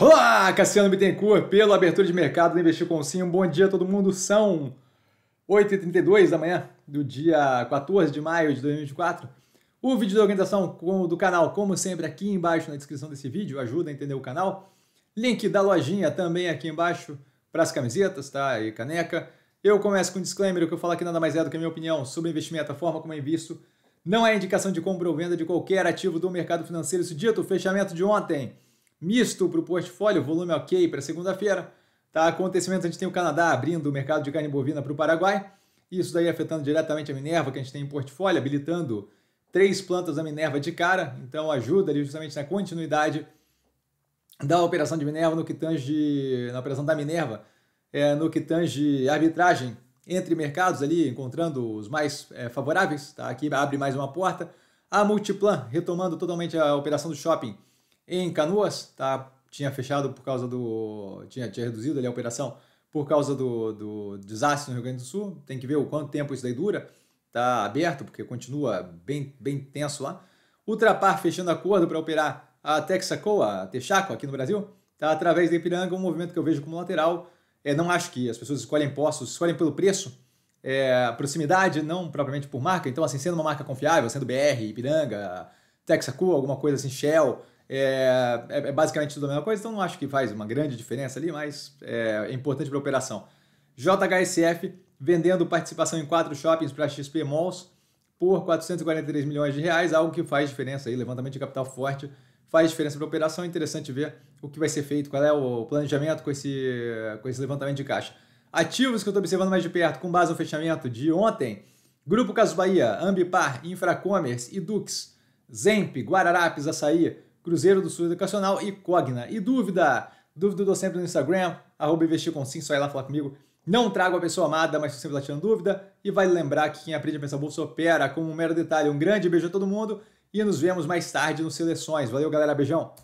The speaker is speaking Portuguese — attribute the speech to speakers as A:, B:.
A: Olá, Cassiano Bittencourt, pela abertura de mercado do Investir com Sim. Um bom dia a todo mundo. São 8h32 da manhã do dia 14 de maio de 2024. O vídeo da organização do canal, como sempre, aqui embaixo na descrição desse vídeo, ajuda a entender o canal. Link da lojinha também aqui embaixo para as camisetas tá? e caneca. Eu começo com um disclaimer, o que eu falo aqui nada mais é do que a minha opinião sobre investimento, a forma como é invisto. Não é indicação de compra ou venda de qualquer ativo do mercado financeiro. Isso dito, o fechamento de ontem misto para o portfólio, volume ok para segunda-feira. Tá? acontecimento a gente tem o Canadá abrindo o mercado de carne bovina para o Paraguai. Isso daí afetando diretamente a Minerva, que a gente tem em portfólio, habilitando três plantas da Minerva de cara. Então ajuda ali justamente na continuidade da operação de Minerva no que tange, na operação da Minerva, é, no que tange arbitragem entre mercados ali, encontrando os mais é, favoráveis. Tá? Aqui abre mais uma porta. A Multiplan retomando totalmente a operação do shopping em Canoas, tá, tinha fechado por causa do. Tinha, tinha reduzido ali a operação por causa do, do desastre no Rio Grande do Sul. Tem que ver o quanto tempo isso daí dura. Tá aberto, porque continua bem, bem tenso lá. Ultrapar fechando acordo para operar a Texaco a Texaco aqui no Brasil, tá através da Ipiranga, um movimento que eu vejo como lateral. É, não acho que as pessoas escolhem postos, escolhem pelo preço, é, proximidade, não propriamente por marca. Então, assim, sendo uma marca confiável, sendo BR, Ipiranga, Texaco, alguma coisa assim, Shell, é, é, é, basicamente tudo a mesma coisa, então não acho que faz uma grande diferença ali, mas é, é importante para a operação. JHSF vendendo participação em quatro shoppings para XP Malls por 443 milhões de reais, algo que faz diferença aí, levantamento de capital forte faz diferença para a operação, é interessante ver o que vai ser feito, qual é o planejamento com esse, com esse levantamento de caixa. Ativos que eu estou observando mais de perto, com base no fechamento de ontem, Grupo Caso Bahia, Ambipar, Infracommerce, Idux, Zemp, Guararapes, Açaí, Cruzeiro do Sul Educacional e Cogna. E dúvida? Dúvida do sempre no Instagram, arroba investir com sim, só ir lá falar comigo. Não trago a pessoa amada, mas sempre latindo tirando dúvida. E vale lembrar que quem aprende a pensar bolsa opera como um mero detalhe. Um grande beijo a todo mundo e nos vemos mais tarde no Seleções. Valeu, galera. Beijão.